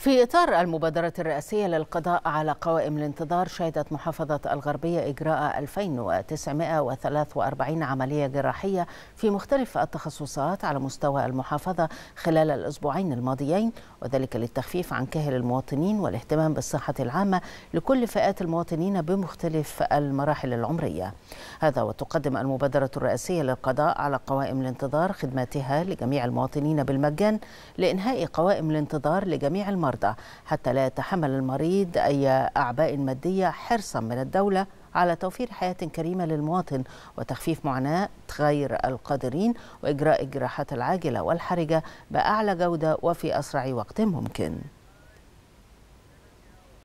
في إطار المبادرة الرئاسية للقضاء على قوائم الانتظار شهدت محافظة الغربية إجراء 2943 عملية جراحية في مختلف التخصصات على مستوى المحافظة خلال الأسبوعين الماضيين وذلك للتخفيف عن كاهل المواطنين والاهتمام بالصحة العامة لكل فئات المواطنين بمختلف المراحل العمرية هذا وتقدم المبادرة الرئاسية للقضاء على قوائم الانتظار خدماتها لجميع المواطنين بالمجان لإنهاء قوائم الانتظار لجميع المراحل المرضى حتى لا يتحمل المريض أي أعباء مادية حرصا من الدولة على توفير حياة كريمة للمواطن وتخفيف معاناة غير القادرين وإجراء الجراحات العاجلة والحرجة بأعلى جودة وفي أسرع وقت ممكن